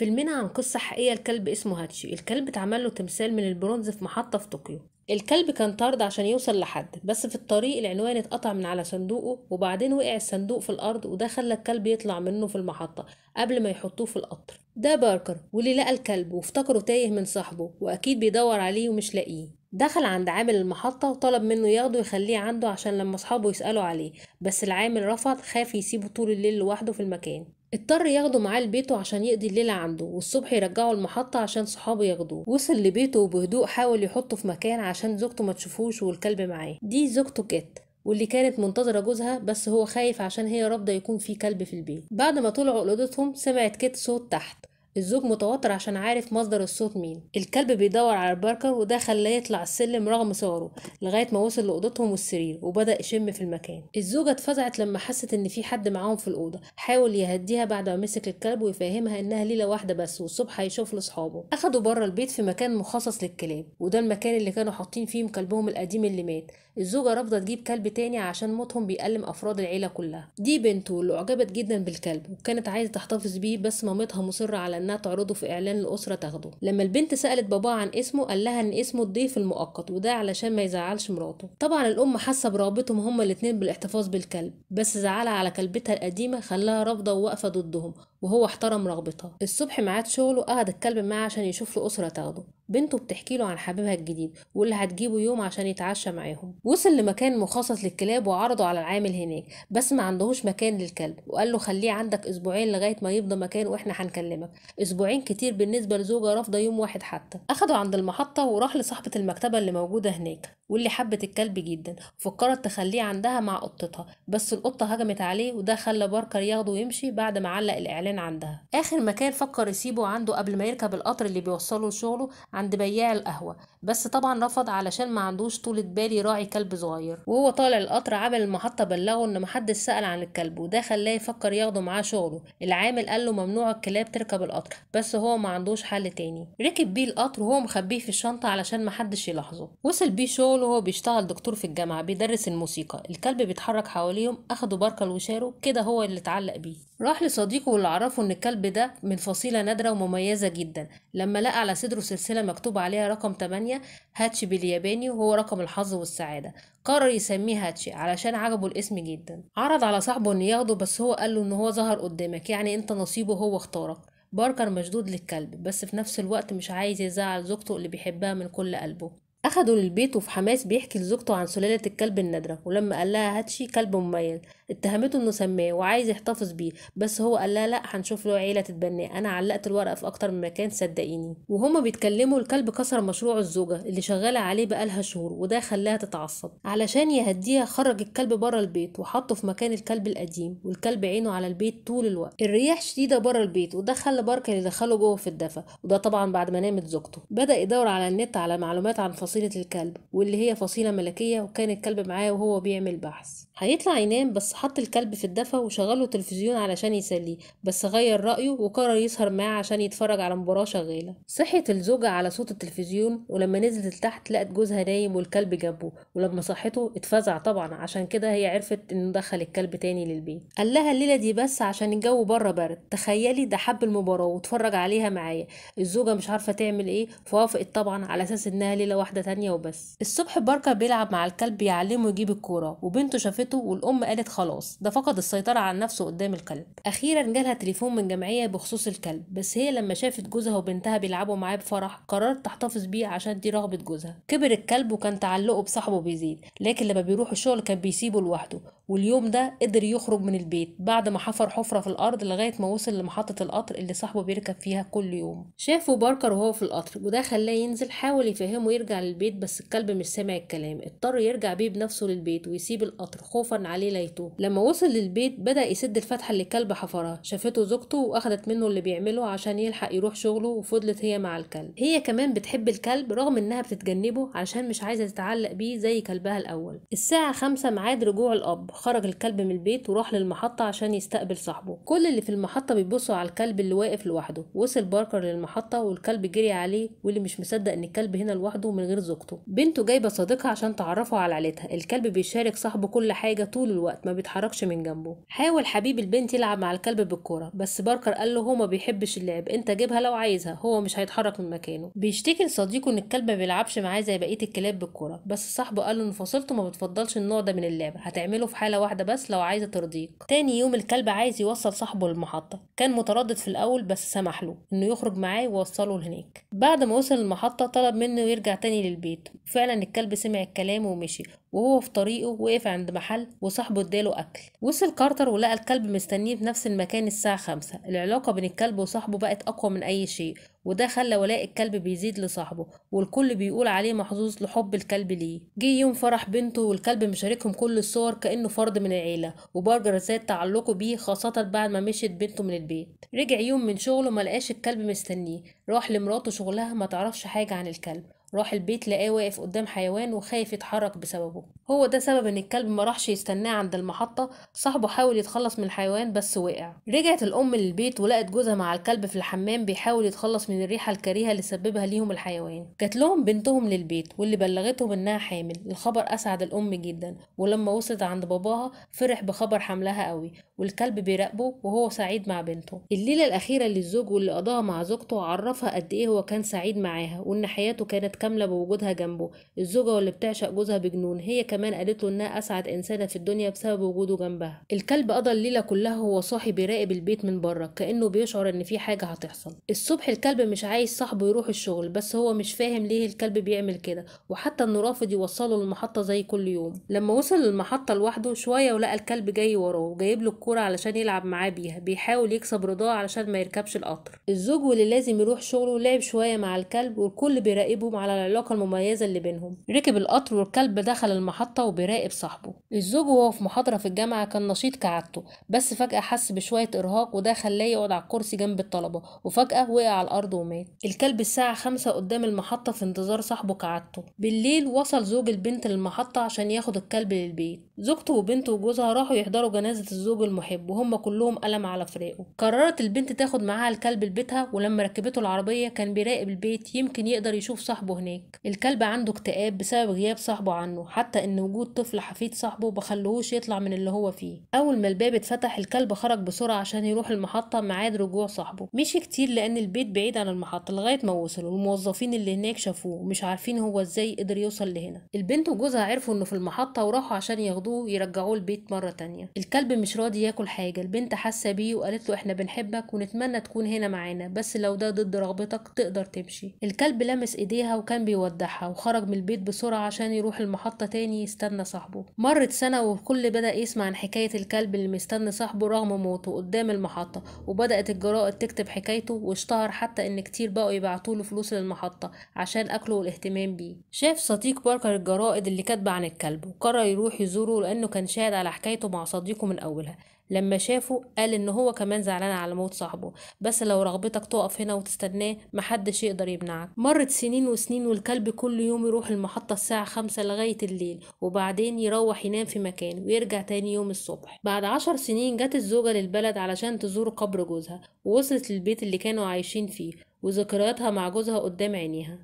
فيلمنا عن قصة حقيقية لكلب اسمه هاتشي الكلب اتعمل له تمثال من البرونز في محطة في طوكيو الكلب كان طارد عشان يوصل لحد بس في الطريق العنوان اتقطع من على صندوقه وبعدين وقع الصندوق في الأرض وده خلى الكلب يطلع منه في المحطة قبل ما يحطوه في القطر ده باركر واللي لقى الكلب وافتكره تايه من صاحبه وأكيد بيدور عليه ومش لاقيه دخل عند عامل المحطة وطلب منه ياخده ويخليه عنده عشان لما أصحابه يسألوا عليه بس العامل رفض خاف يسيبه طول الليل لوحده في المكان اضطر ياخده معاه لبيته عشان يقضي الليلة عنده والصبح يرجعه المحطة عشان صحابه ياخدوه وصل لبيته وبهدوء حاول يحطه في مكان عشان زوجته ما تشوفوش والكلب معاه دي زوجته كات واللي كانت منتظرة جوزها بس هو خايف عشان هي رافضة يكون في كلب في البيت بعد ما طلعوا أوضتهم سمعت كيت صوت تحت الزوج متوتر عشان عارف مصدر الصوت مين الكلب بيدور على الباركر وده خلاه يطلع السلم رغم صغره لغايه ما وصل لاوضتهم والسرير وبدا يشم في المكان الزوجه اتفزعت لما حست ان في حد معاهم في الاوضه حاول يهديها بعد ما مسك الكلب ويفهمها انها ليله واحده بس والصبح هيشوف لاصحابه اخدوا بره البيت في مكان مخصص للكلاب وده المكان اللي كانوا حاطين فيه كلبهم القديم اللي مات الزوجة رافضة تجيب كلب تاني عشان موتهم بيألم أفراد العيلة كلها دي بنته اللي أعجبت جدا بالكلب وكانت عايزة تحتفظ بيه بس مامتها مصرة على إنها تعرضه في إعلان الأسرة تاخده لما البنت سألت باباه عن اسمه قال لها إن اسمه الضيف المؤقت وده علشان ما يزعلش مراته طبعا الأم حاسة برغبتهم هما الاتنين بالاحتفاظ بالكلب بس زعلها على كلبتها القديمة خلاها رافضة وواقفة ضدهم وهو احترم رغبتها الصبح ميعاد شغله قعد الكلب معاه عشان يشوف له أسرة تاخده بنته بتحكي له عن حبيبها الجديد واللي هتجيبه يوم عشان يتعشى معاهم وصل لمكان مخصص للكلاب وعرضه على العامل هناك بس ما عندهوش مكان للكلب وقال له خليه عندك اسبوعين لغايه ما يفضى مكان واحنا هنكلمك اسبوعين كتير بالنسبه لزوجه رافضه يوم واحد حتى اخده عند المحطه وراح لصاحبه المكتبه اللي موجوده هناك واللي حبت الكلب جدا فكرت تخليه عندها مع قطتها بس القطة هجمت عليه وده خلى باركر ياخده ويمشي بعد ما علق الإعلان عندها آخر مكان فكر يسيبه عنده قبل ما يركب القطر اللي بيوصله لشغله عند بياع القهوة بس طبعا رفض علشان ما عندوش طولة بالي راعي كلب صغير وهو طالع القطر عامل المحطة بلغه إن محدش سأل عن الكلب وده خلاه يفكر ياخده معاه شغله العامل قال له ممنوع الكلاب تركب القطر بس هو ما عندوش حل تاني ركب بيه القطر وهو مخبيه في الشنطة علشان محدش يلاحظه وصل بيه شغله دكتور وهو بيشتغل دكتور في الجامعة بيدرس الموسيقى الكلب بيتحرك حواليهم أخدوا بركة لوشاره كده هو اللي اتعلق بيه راح لصديقه واللي عرفه إن الكلب ده من فصيلة نادرة ومميزة جدا لما لقى على صدره سلسلة مكتوب عليها رقم 8 هاتشي بالياباني وهو رقم الحظ والسعادة قرر يسميه هاتشي علشان عجبه الاسم جدا عرض على صاحبه إن ياخده بس هو قال له إن هو ظهر قدامك يعني أنت نصيبه هو اختارك باركر مشدود للكلب بس في نفس الوقت مش عايز يزعل زوجته اللي بيحبها من كل قلبه أخده للبيت وفي حماس بيحكي لزوجته عن سلالة الكلب النادرة ولما قال لها هاتشي كلب مميز اتهمته انه سماه وعايز يحتفظ بيه بس هو قال لها لا هنشوف له عيله تتبناه انا علقت الورقه في اكتر من مكان صدقيني وهما بيتكلموا الكلب كسر مشروع الزوجه اللي شغاله عليه بقالها شهور وده خلاها تتعصب علشان يهديها خرج الكلب بره البيت وحطه في مكان الكلب القديم والكلب عينه على البيت طول الوقت الرياح شديده بره البيت وده خلى بركه اللي دخله جوه في الدفا وده طبعا بعد ما نامت زوجته بدا يدور على النت على معلومات عن فصيله الكلب واللي هي فصيله ملكيه وكان الكلب معاه وهو بيعمل بحث هيطلع ينام بس حط الكلب في الدفا وشغله تلفزيون علشان يسليه بس غير رأيه وقرر يسهر معاه عشان يتفرج على مباراة شغالة صحيت الزوجة على صوت التلفزيون ولما نزلت لتحت لقت جوزها نايم والكلب جنبه ولما صحته اتفزع طبعا عشان كده هي عرفت انه دخل الكلب تاني للبيت قال لها الليلة دي بس عشان الجو بره برد تخيلي ده حب المباراة واتفرج عليها معايا الزوجة مش عارفة تعمل ايه فوافقت طبعا على اساس انها ليلة واحدة تانية وبس الصبح بركة بيلعب مع الكلب يعلمه يجيب الكورة وبنته شافته والام قالت خلاص خلاص ده فقد السيطرة عن نفسه قدام الكلب أخيرا جالها تليفون من جمعية بخصوص الكلب بس هي لما شافت جوزها وبنتها بيلعبوا معاه بفرح قررت تحتفظ بيه عشان دي رغبة جوزها كبر الكلب وكان تعلقه بصاحبه بيزيد لكن لما بيروح الشغل كان بيسيبه لوحده واليوم ده قدر يخرج من البيت بعد ما حفر حفرة في الأرض لغاية ما وصل لمحطة القطر اللي صاحبه بيركب فيها كل يوم شافه باركر وهو في القطر وده خلاه ينزل حاول يفهمه يرجع للبيت بس الكلب مش سامع الكلام اضطر يرجع بيه بنفسه للبيت ويسيب القطر خوفا عليه لا يتوه لما وصل للبيت بدأ يسد الفتحة اللي الكلب حفرها شافته زوجته وأخدت منه اللي بيعمله عشان يلحق يروح شغله وفضلت هي مع الكلب هي كمان بتحب الكلب رغم إنها بتتجنبه عشان مش عايزة تتعلق بيه زي كلبها الأول الساعة خمسة ميعاد رجوع الأب خرج الكلب من البيت وراح للمحطة عشان يستقبل صاحبه كل اللي في المحطة بيبصوا على الكلب اللي واقف لوحده وصل باركر للمحطة والكلب جري عليه واللي مش مصدق ان الكلب هنا لوحده من غير زوجته بنته جايبة صديقها عشان تعرفه على عيلتها الكلب بيشارك صاحبه كل حاجة طول الوقت ما بيتحركش من جنبه حاول حبيب البنت يلعب مع الكلب بالكورة بس باركر قال له هو ما بيحبش اللعب انت جيبها لو عايزها هو مش هيتحرك من مكانه بيشتكي لصديقه ان الكلب ما بيلعبش معاه زي بقية الكلاب بالكورة بس صاحبه قال له ان فصلته ما بتفضلش النوع ده من اللعب هتعمله في حال حالة واحدة بس لو عايزة ترضيك تاني يوم الكلب عايز يوصل صاحبه للمحطة كان متردد في الأول بس سمح له إنه يخرج معاه ويوصله لهناك بعد ما وصل المحطة طلب منه يرجع تاني للبيت فعلا الكلب سمع الكلام ومشي وهو في طريقه وقف عند محل وصاحبه اداله أكل وصل كارتر ولقى الكلب مستنيه في نفس المكان الساعة خمسة العلاقة بين الكلب وصاحبه بقت أقوى من أي شيء وده خلى ولاء الكلب بيزيد لصاحبه والكل بيقول عليه محظوظ لحب الكلب ليه جه يوم فرح بنته والكلب مشاركهم كل الصور كأنه فرد من العيلة وبرجر زاد تعلقه بيه خاصة بعد ما مشيت بنته من البيت رجع يوم من شغله ملقاش الكلب مستنيه راح لمراته شغلها ما تعرفش حاجة عن الكلب راح البيت لقاه واقف قدام حيوان وخايف يتحرك بسببه هو ده سبب ان الكلب ما راحش يستناه عند المحطة صاحبه حاول يتخلص من الحيوان بس وقع رجعت الام للبيت ولقت جوزها مع الكلب في الحمام بيحاول يتخلص من الريحة الكريهة اللي سببها ليهم الحيوان جات لهم بنتهم للبيت واللي بلغتهم انها حامل الخبر اسعد الام جدا ولما وصلت عند باباها فرح بخبر حملها قوي والكلب بيراقبه وهو سعيد مع بنته الليلة الاخيرة للزوج واللي قضاها مع زوجته عرفها قد ايه هو كان سعيد معاها وان حياته كانت كاملة بوجودها جنبه الزوجة واللي بتعشق جوزها بجنون هي كمان قالت له إنها أسعد إنسانة في الدنيا بسبب وجوده جنبها الكلب قضى الليلة كلها وهو صاحي بيراقب البيت من بره كأنه بيشعر إن في حاجة هتحصل الصبح الكلب مش عايز صاحبه يروح الشغل بس هو مش فاهم ليه الكلب بيعمل كده وحتى إنه رافض يوصله للمحطة زي كل يوم لما وصل للمحطة لوحده شوية ولقى الكلب جاي وراه وجايب له الكورة علشان يلعب معاه بيها بيحاول يكسب رضاه علشان ما يركبش القطر الزوج واللي لازم يروح شغله لعب شوية مع الكلب والكل بيراقبهم على على العلاقة المميزة اللي بينهم ركب القطر والكلب دخل المحطة وبيراقب صاحبه الزوج وهو في محاضرة في الجامعة كان نشيط كعادته بس فجأة حس بشوية إرهاق وده خلاه يقعد على الكرسي جنب الطلبة وفجأة وقع على الأرض ومات الكلب الساعة خمسة قدام المحطة في انتظار صاحبه كعادته بالليل وصل زوج البنت للمحطة عشان ياخد الكلب للبيت زوجته وبنته وجوزها راحوا يحضروا جنازة الزوج المحب وهم كلهم ألم على فراقه قررت البنت تاخد معاها الكلب لبيتها ولما ركبته العربية كان بيراقب البيت يمكن يقدر يشوف صاحبه هناك الكلب عنده اكتئاب بسبب غياب صاحبه عنه حتى ان وجود طفل حفيد صاحبه بخلهوش يطلع من اللي هو فيه اول ما الباب اتفتح الكلب خرج بسرعة عشان يروح المحطة ميعاد رجوع صاحبه مشي كتير لأن البيت بعيد عن المحطة لغاية ما وصل والموظفين اللي هناك شافوه ومش عارفين هو ازاي قدر يوصل لهنا البنت وجوزها عرفوا انه في المحطة وراحوا عشان ياخدوه ياخدوه يرجعوه البيت مرة تانية الكلب مش راضي ياكل حاجة البنت حاسة بيه وقالت له احنا بنحبك ونتمنى تكون هنا معانا بس لو ده ضد رغبتك تقدر تمشي الكلب لمس ايديها وكان بيودعها وخرج من البيت بسرعة عشان يروح المحطة تاني يستنى صاحبه مرت سنة والكل بدأ يسمع عن حكاية الكلب اللي مستني صاحبه رغم موته قدام المحطة وبدأت الجرائد تكتب حكايته واشتهر حتى ان كتير بقوا له فلوس للمحطة عشان اكله والاهتمام بيه شاف صديق باركر الجرائد اللي كاتبة عن الكلب وقرر يروح يزوره لأنه كان شاهد على حكايته مع صديقه من أولها لما شافه قال إن هو كمان زعلان على موت صاحبه بس لو رغبتك تقف هنا وتستناه محدش يقدر يمنعك مرت سنين وسنين والكلب كل يوم يروح المحطة الساعة خمسة لغاية الليل وبعدين يروح ينام في مكان ويرجع تاني يوم الصبح بعد عشر سنين جت الزوجة للبلد علشان تزور قبر جوزها ووصلت للبيت اللي كانوا عايشين فيه وذكرياتها مع جوزها قدام عينيها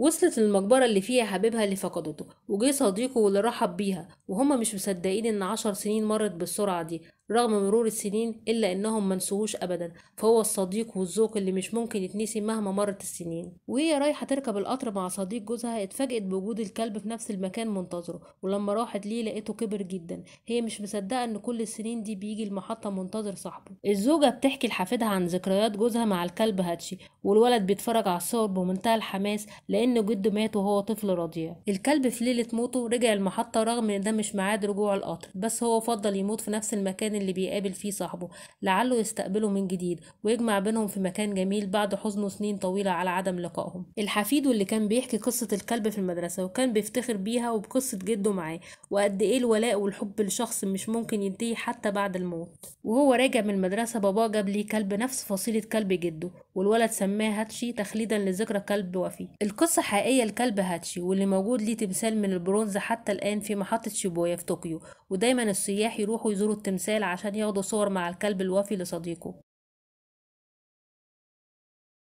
وصلت للمقبرة اللي فيها حبيبها اللي فقدته وجه صديقه واللي رحب بيها وهما مش مصدقين إن عشر سنين مرت بالسرعة دي رغم مرور السنين إلا إنهم منسوهوش أبدا فهو الصديق والذوق اللي مش ممكن يتنسي مهما مرت السنين وهي رايحة تركب القطر مع صديق جوزها اتفاجئت بوجود الكلب في نفس المكان منتظره ولما راحت ليه لقيته كبر جدا هي مش مصدقة إن كل السنين دي بيجي المحطة منتظر صاحبه الزوجة بتحكي لحفيدها عن ذكريات جوزها مع الكلب هاتشي والولد بيتفرج على الصور بمنتهى الحماس لأن جده مات وهو طفل رضيع الكلب في ليلة موته رجع المحطة رغم إن ده مش ميعاد رجوع القطر بس هو فضل يموت في نفس المكان اللي بيقابل فيه صاحبه لعله يستقبله من جديد ويجمع بينهم في مكان جميل بعد حزنه سنين طويلة على عدم لقائهم الحفيد واللي كان بيحكي قصة الكلب في المدرسة وكان بيفتخر بيها وبقصة جده معاه وقد ايه الولاء والحب لشخص مش ممكن ينتهي حتى بعد الموت وهو راجع من المدرسة باباه جاب ليه كلب نفس فصيلة كلب جده والولد سماه هاتشي تخليدا لذكرى كلب وفي القصة حقيقية لكلب هاتشي واللي موجود ليه تمثال من البرونز حتى الآن في محطة شيبويا في طوكيو ودايما السياح يروحوا يزوروا التمثال عشان ياخدوا صور مع الكلب الوفي لصديقه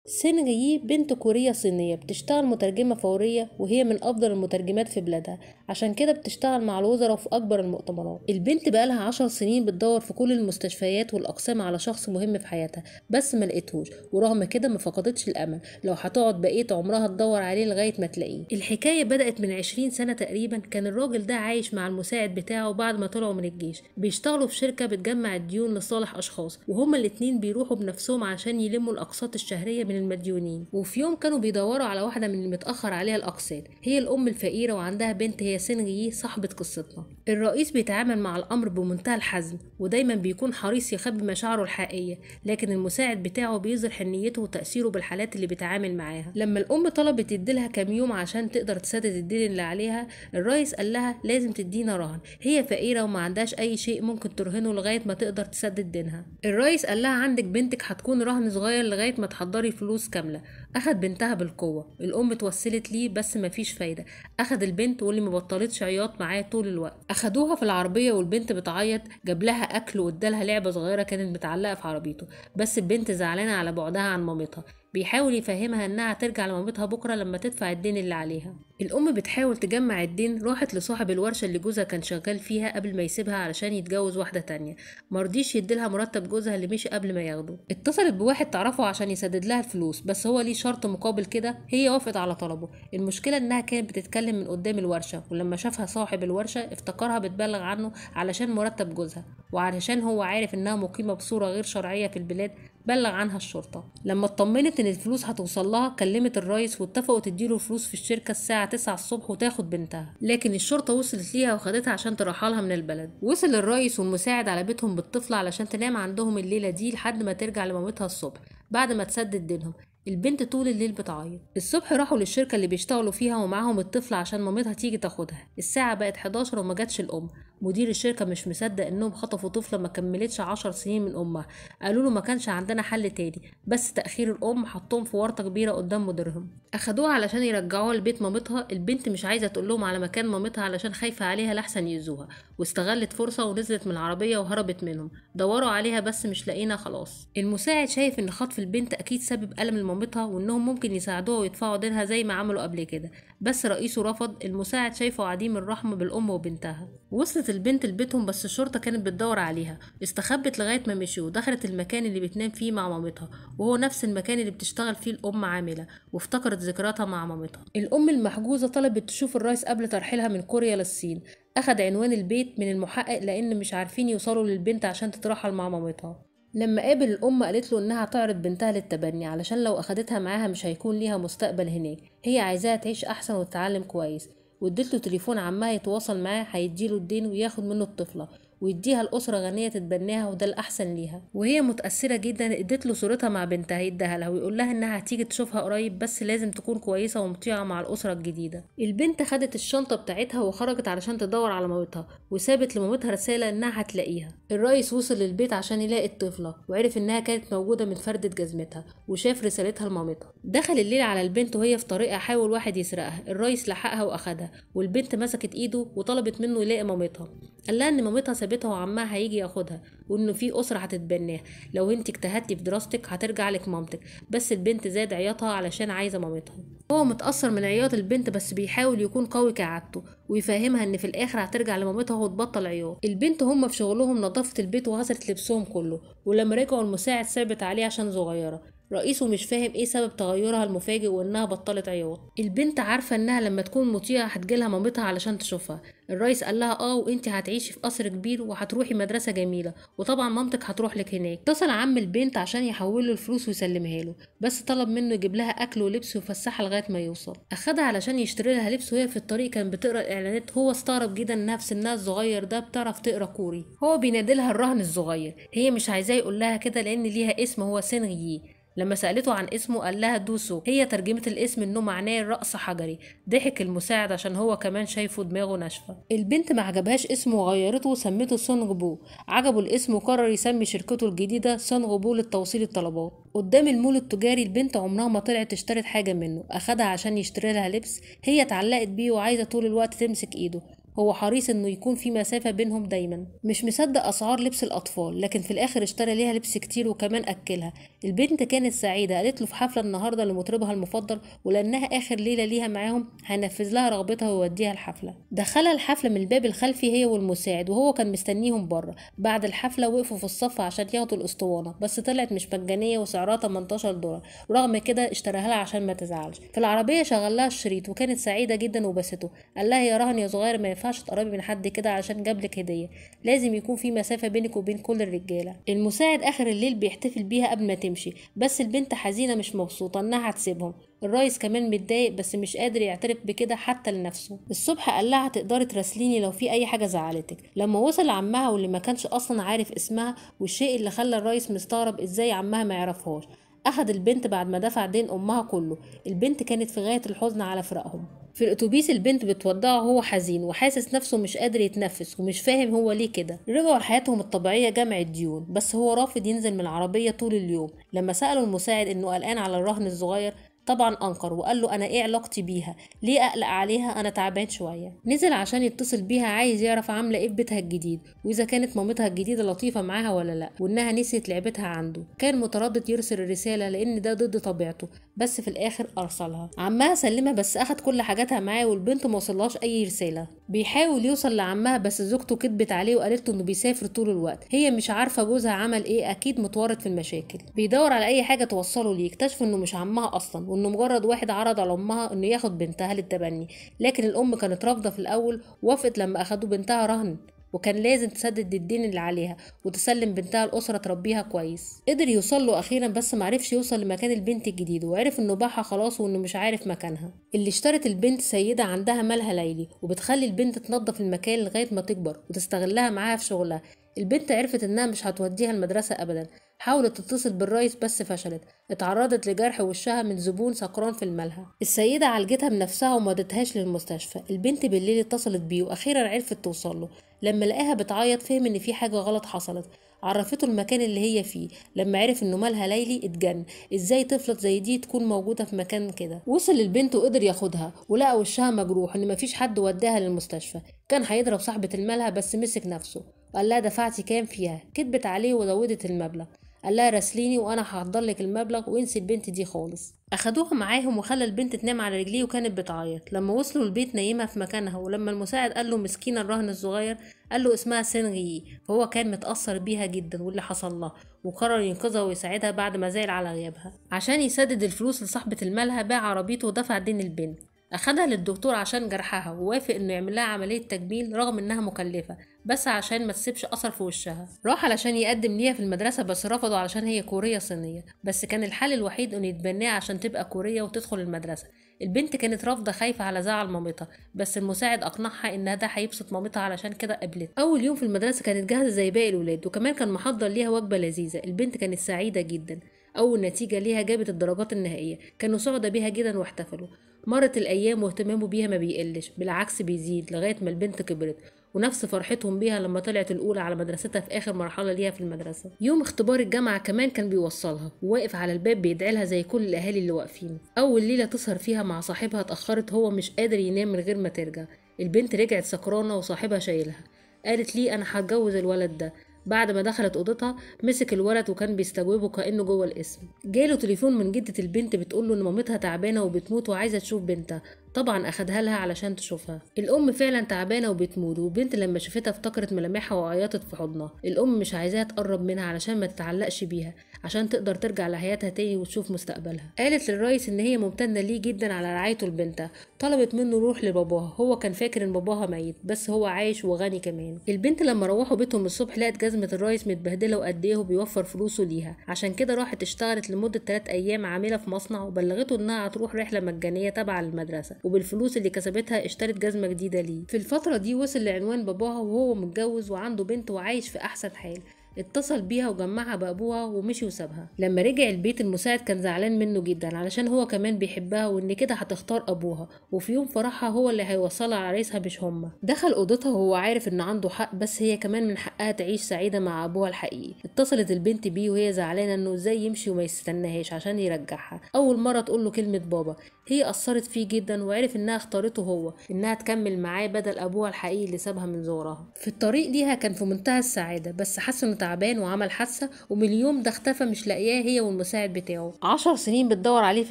سينغ يي بنت كورية صينية بتشتغل مترجمة فورية وهي من أفضل المترجمات في بلادها عشان كده بتشتغل مع الوزراء في أكبر المؤتمرات البنت بقالها عشر سنين بتدور في كل المستشفيات والأقسام على شخص مهم في حياتها بس ما لقيتهوش ورغم كده ما فقدتش الأمل لو هتقعد بقية عمرها تدور عليه لغاية ما تلاقيه الحكاية بدأت من عشرين سنة تقريبا كان الراجل ده عايش مع المساعد بتاعه بعد ما طلعوا من الجيش بيشتغلوا في شركة بتجمع الديون لصالح أشخاص وهما الاتنين بيروحوا بنفسهم عشان يلموا الأقساط الشهرية من المديونين وفي يوم كانوا بيدوروا على واحدة من المتأخر عليها الأقساط هي الأم الفقيرة وعندها بنت هي سنجي صاحبة قصتنا الرئيس بيتعامل مع الأمر بمنتهى الحزم ودايما بيكون حريص يخبي مشاعره الحقيقية لكن المساعد بتاعه بيظهر حنيته وتأثيره بالحالات اللي بيتعامل معاها لما الأم طلبت يديلها كام يوم عشان تقدر تسدد الدين اللي عليها الرئيس قال لها لازم تدينا رهن هي فقيرة وما عندهاش أي شيء ممكن ترهنه لغاية ما تقدر تسدد دينها الرئيس قال لها عندك بنتك هتكون رهن صغير لغاية ما تحضري الفلوس كاملة أخد بنتها بالقوة الأم توسلت ليه بس مفيش فايدة أخد البنت واللي مبطلتش عياط معاه طول الوقت أخدوها في العربية والبنت بتعيط جاب لها أكل وادالها لعبة صغيرة كانت متعلقة في عربيته بس البنت زعلانة على بعدها عن مامتها بيحاول يفهمها انها ترجع لمامتها بكره لما تدفع الدين اللي عليها الام بتحاول تجمع الدين راحت لصاحب الورشه اللي جوزها كان شغال فيها قبل ما يسيبها علشان يتجوز واحده تانية مرضيش يديلها مرتب جوزها اللي مشي قبل ما ياخده اتصلت بواحد تعرفه عشان يسدد لها الفلوس بس هو ليه شرط مقابل كده هي وافقت على طلبه المشكله انها كانت بتتكلم من قدام الورشه ولما شافها صاحب الورشه افتكرها بتبلغ عنه علشان مرتب جوزها وعلشان هو عارف انها مقيمه بصوره غير شرعيه في البلاد بلغ عنها الشرطة لما اطمنت ان الفلوس هتوصل لها كلمت الرئيس واتفقوا تديله الفلوس في الشركة الساعة 9 الصبح وتاخد بنتها لكن الشرطة وصلت ليها وخدتها عشان ترحلها من البلد وصل الرئيس والمساعد على بيتهم بالطفلة علشان تنام عندهم الليلة دي لحد ما ترجع لمامتها الصبح بعد ما تسدد دينهم البنت طول الليل بتعيط الصبح راحوا للشركه اللي بيشتغلوا فيها ومعاهم الطفل عشان مامتها تيجي تاخدها الساعه بقت 11 وما جاتش الام مدير الشركة مش مصدق انهم خطفوا طفلة ما كملتش عشر سنين من امها قالوا له ما كانش عندنا حل تاني بس تأخير الام حطهم في ورطة كبيرة قدام مديرهم اخدوها علشان يرجعوها لبيت مامتها البنت مش عايزة تقول لهم على مكان مامتها علشان خايفة عليها لحسن يأذوها واستغلت فرصة ونزلت من العربية وهربت منهم دوروا عليها بس مش لاقينا خلاص المساعد شايف ان خطف البنت اكيد سبب الم لمامتها وانهم ممكن يساعدوها ويدفعوا دينها زي ما عملوا قبل كده بس رئيسه رفض المساعد شايفه عديم الرحمة بالام وبنتها وصلت البنت لبيتهم بس الشرطة كانت بتدور عليها استخبت لغاية ما مشي ودخلت المكان اللي بتنام فيه مع مامتها وهو نفس المكان اللي بتشتغل فيه الام عاملة وافتكرت ذكرياتها مع مامتها الام المحجوزة طلبت تشوف الرئيس قبل ترحيلها من كوريا للصين أخد عنوان البيت من المحقق لأن مش عارفين يوصلوا للبنت عشان تترحل مع مامتها لما قابل الأم قالت له إنها تعرض بنتها للتبني علشان لو أخدتها معاها مش هيكون ليها مستقبل هناك هي عايزاها تعيش أحسن وتتعلم كويس وديت له تليفون عمها يتواصل معاه هيديله الدين وياخد منه الطفلة ويديها الاسره غنيه تتبناها وده الاحسن ليها وهي متاثره جدا ادت له صورتها مع بنتها يديها لها ويقول لها انها هتيجي تشوفها قريب بس لازم تكون كويسه ومطيعه مع الاسره الجديده البنت خدت الشنطه بتاعتها وخرجت علشان تدور على مامتها وسابت لمامتها رساله انها هتلاقيها الرئيس وصل للبيت عشان يلاقي الطفله وعرف انها كانت موجوده من فردة جزمتها وشاف رسالتها لمامتها دخل الليل على البنت وهي في طريقها حاول واحد يسرقها الرئيس لحقها واخدها والبنت مسكت ايده وطلبت منه يلاقي مامتها قال لها ان مامتها سابتها وعمها هيجي ياخدها وانه في اسره هتتبناها لو انت اجتهدتي في دراستك هترجع لك مامتك بس البنت زاد عياطها علشان عايزه مامتها هو متاثر من عياط البنت بس بيحاول يكون قوي كعادته ويفهمها ان في الاخر هترجع لمامتها وتبطل عياط البنت هم في شغلهم نظافه البيت وغسلت لبسهم كله ولما رجعوا المساعد ثابت عليه عشان صغيره رئيسه مش فاهم ايه سبب تغيرها المفاجئ وانها بطلت عياط البنت عارفه انها لما تكون مطيعه هتجيلها مامتها علشان تشوفها الرئيس قال لها اه وانت هتعيشي في قصر كبير وهتروحي مدرسه جميله وطبعا مامتك هتروح لك هناك اتصل عم البنت عشان يحول له الفلوس ويسلمها له بس طلب منه يجيب لها اكل ولبس ويفسحها لغايه ما يوصل اخدها علشان يشتري لها لبس وهي في الطريق كان بتقرا الاعلانات هو استغرب جدا انها في سنها الصغير ده بتعرف تقرا كوري هو بينادلها الرهن الصغير هي مش عايزاه يقول لها كده لان ليها اسم هو سينغي لما سألته عن اسمه قال لها دوسو هي ترجمة الاسم انه معناه رأس حجري ضحك المساعد عشان هو كمان شايفه دماغه ناشفة البنت ما عجبهاش اسمه وغيرته وسمته سونغ بو عجبه الاسم وقرر يسمي شركته الجديدة سونغ بو للتوصيل الطلبات قدام المول التجاري البنت عمرها ما طلعت اشترت حاجة منه أخدها عشان يشتري لها لبس هي اتعلقت بيه وعايزة طول الوقت تمسك ايده هو حريص انه يكون في مسافه بينهم دايما مش مصدق اسعار لبس الاطفال لكن في الاخر اشترى ليها لبس كتير وكمان اكلها البنت كانت سعيده قالت له في حفله النهارده لمطربها المفضل ولانها اخر ليله ليها معاهم هينفذ لها رغبتها ويوديها الحفله دخلها الحفله من الباب الخلفي هي والمساعد وهو كان مستنيهم بره بعد الحفله وقفوا في الصف عشان ياخدوا الاسطوانه بس طلعت مش مجانيه وسعرها 18 دولار رغم كده اشتراها لها عشان ما تزعلش في العربيه شغل لها الشريط وكانت سعيده جدا وبسته قال لها يا رهن يا صغير ما ينفعش تقربي من حد كده عشان جابلك هديه لازم يكون في مسافه بينك وبين كل الرجاله المساعد اخر الليل بيحتفل بيها قبل ما تمشي بس البنت حزينه مش مبسوطه انها هتسيبهم الريس كمان متضايق بس مش قادر يعترف بكده حتى لنفسه الصبح قال لها تقدري تراسليني لو في اي حاجه زعلتك لما وصل عمها واللي ما كانش اصلا عارف اسمها والشيء اللي خلى الريس مستغرب ازاي عمها ما يعرفهاش أخد البنت بعد ما دفع دين أمها كله البنت كانت في غاية الحزن على فراقهم في الاتوبيس البنت بتودعه وهو حزين وحاسس نفسه مش قادر يتنفس ومش فاهم هو ليه كده رجعوا لحياتهم الطبيعيه جمع الديون بس هو رافض ينزل من العربيه طول اليوم لما ساله المساعد انه قلقان على الرهن الصغير طبعا انكر وقال له انا ايه علاقتي بيها ليه اقلق عليها انا تعبان شويه نزل عشان يتصل بيها عايز يعرف عامله ايه في بيتها الجديد واذا كانت مامتها الجديده لطيفه معاها ولا لا وانها نسيت لعبتها عنده كان متردد يرسل الرساله لان ده ضد طبيعته بس في الاخر ارسلها عمها سلمها بس اخد كل حاجاتها معاه والبنت ما وصلهاش اي رساله بيحاول يوصل لعمها بس زوجته كدبت عليه وقالت انه بيسافر طول الوقت هي مش عارفه جوزها عمل ايه اكيد متورط في المشاكل بيدور على اي حاجه توصله ليه يكتشف انه مش عمها اصلا وانه مجرد واحد عرض على امها انه ياخد بنتها للتبني لكن الام كانت رافضه في الاول وافقت لما اخدوا بنتها رهن وكان لازم تسدد الدين اللي عليها وتسلم بنتها الأسرة تربيها كويس قدر يوصل له أخيرا بس معرفش يوصل لمكان البنت الجديد وعرف إنه باعها خلاص وإنه مش عارف مكانها اللي اشترت البنت سيدة عندها مالها ليلي وبتخلي البنت تنظف المكان لغاية ما تكبر وتستغلها معاها في شغلها البنت عرفت إنها مش هتوديها المدرسة أبدا حاولت تتصل بالرئيس بس فشلت اتعرضت لجرح وشها من زبون سكران في الملهى السيدة عالجتها بنفسها وما ودتهاش للمستشفى البنت بالليل اتصلت بيه واخيرا عرفت توصله لما لقاها بتعيط فهم ان في حاجة غلط حصلت عرفته المكان اللي هي فيه لما عرف انه مالها ليلي اتجن ازاي طفلة زي دي تكون موجودة في مكان كده وصل للبنت وقدر ياخدها ولقى وشها مجروح ان مفيش حد وداها للمستشفى كان هيضرب صاحبة الملهى بس مسك نفسه قال لها دفعتي كام فيها كدبت عليه وزودت المبلغ قال لها راسليني وانا هحضر لك المبلغ وانسي البنت دي خالص اخدوها معاهم وخلى البنت تنام على رجليه وكانت بتعيط لما وصلوا البيت نايمه في مكانها ولما المساعد قال له مسكينه الرهن الصغير قال له اسمها سينغي فهو كان متاثر بيها جدا واللي حصل لها وقرر ينقذها ويساعدها بعد ما زعل على غيابها عشان يسدد الفلوس لصاحبه المالها باع عربيته ودفع دين البنت أخدها للدكتور عشان جرحها ووافق إنه يعمل لها عملية تجميل رغم إنها مكلفة بس عشان ما تسيبش اثر في وشها راح علشان يقدم ليها في المدرسه بس رفضوا علشان هي كوريه صينيه بس كان الحل الوحيد انه يتبناها عشان تبقى كوريه وتدخل المدرسه البنت كانت رافضة خايفة على زعل مامتها بس المساعد أقنعها إنها ده هيبسط مامتها علشان كده قبلت أول يوم في المدرسة كانت جاهزة زي باقي الولاد وكمان كان محضر ليها وجبة لذيذة البنت كانت سعيدة جدا أول نتيجة ليها جابت الدرجات النهائية كانوا سعداء بيها جدا واحتفلوا مرت الأيام واهتمامه بيها ما بيقلش بالعكس بيزيد لغاية ما البنت كبرت ونفس فرحتهم بيها لما طلعت الأولى على مدرستها في آخر مرحلة ليها في المدرسة يوم اختبار الجامعة كمان كان بيوصلها وواقف على الباب بيدعي لها زي كل الأهالي اللي واقفين أول ليلة تسهر فيها مع صاحبها اتأخرت هو مش قادر ينام من غير ما ترجع البنت رجعت سكرانة وصاحبها شايلها قالت لي أنا هتجوز الولد ده بعد ما دخلت اوضتها مسك الولد وكان بيستجوبه كانه جوه الاسم جاله تليفون من جده البنت بتقول له ان مامتها تعبانه وبتموت وعايزه تشوف بنتها طبعا اخدها لها علشان تشوفها الام فعلا تعبانه وبتموت والبنت لما شافتها افتكرت ملامحها وعيطت في حضنها الام مش عايزاها تقرب منها علشان ما تتعلقش بيها عشان تقدر ترجع لحياتها تاني وتشوف مستقبلها قالت للرئيس ان هي ممتنه ليه جدا على رعايته لبنتها طلبت منه روح لباباها هو كان فاكر ان باباها ميت بس هو عايش وغني كمان البنت لما روحوا بيتهم الصبح لقت جزمه الرئيس متبهدله وقد ايه بيوفر فلوسه ليها عشان كده راحت اشتغلت لمده 3 ايام عامله في مصنع وبلغته انها هتروح رحله مجانيه تبع المدرسه وبالفلوس اللي كسبتها اشترت جزمة جديدة ليه في الفترة دي وصل لعنوان باباها وهو متجوز وعنده بنت وعايش في أحسن حال اتصل بيها وجمعها بابوها ومشي وسابها لما رجع البيت المساعد كان زعلان منه جدا علشان هو كمان بيحبها وان كده هتختار ابوها وفي يوم فرحها هو اللي هيوصلها عريسها مش هما دخل اوضتها وهو عارف ان عنده حق بس هي كمان من حقها تعيش سعيده مع ابوها الحقيقي اتصلت البنت بيه وهي زعلانه انه ازاي يمشي وما يستناهاش عشان يرجعها اول مره تقول له كلمه بابا هي أثرت فيه جدا وعرف إنها اختارته هو إنها تكمل معاه بدل أبوها الحقيقي اللي سابها من زورها في الطريق ليها كان في منتهى السعادة بس حس إنه تعبان وعمل حادثة ومن اليوم ده اختفى مش لاقياه هي والمساعد بتاعه عشر سنين بتدور عليه في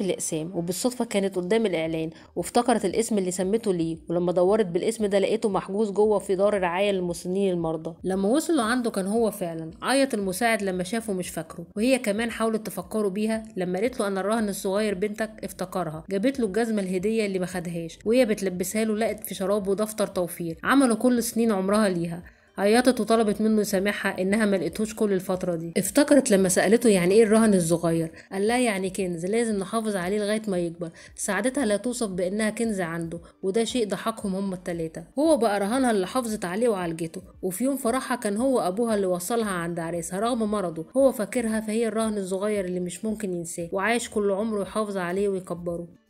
الأقسام وبالصدفة كانت قدام الإعلان وافتكرت الاسم اللي سمته ليه ولما دورت بالاسم ده لقيته محجوز جوه في دار رعاية للمسنين المرضى لما وصلوا عنده كان هو فعلا عيط المساعد لما شافه مش فاكره وهي كمان حاولت تفكره بيها لما قالت له أنا الرهن الصغير بنتك افتكرها جاب جابت له الجزمه الهديه اللي ما خدهاش وهي بتلبسها له لقت في شرابه دفتر توفير عمله كل سنين عمرها ليها عيطت وطلبت منه يسامحها انها ما لقيتهوش كل الفتره دي افتكرت لما سالته يعني ايه الرهن الصغير قال لها يعني كنز لازم نحافظ عليه لغايه ما يكبر سعادتها لا توصف بانها كنز عنده وده شيء ضحكهم هما التلاته هو بقى رهانها اللي حافظت عليه وعالجته وفي يوم فرحها كان هو ابوها اللي وصلها عند عريسها رغم مرضه هو فاكرها فهي الرهن الصغير اللي مش ممكن ينساه وعايش كل عمره يحافظ عليه ويكبره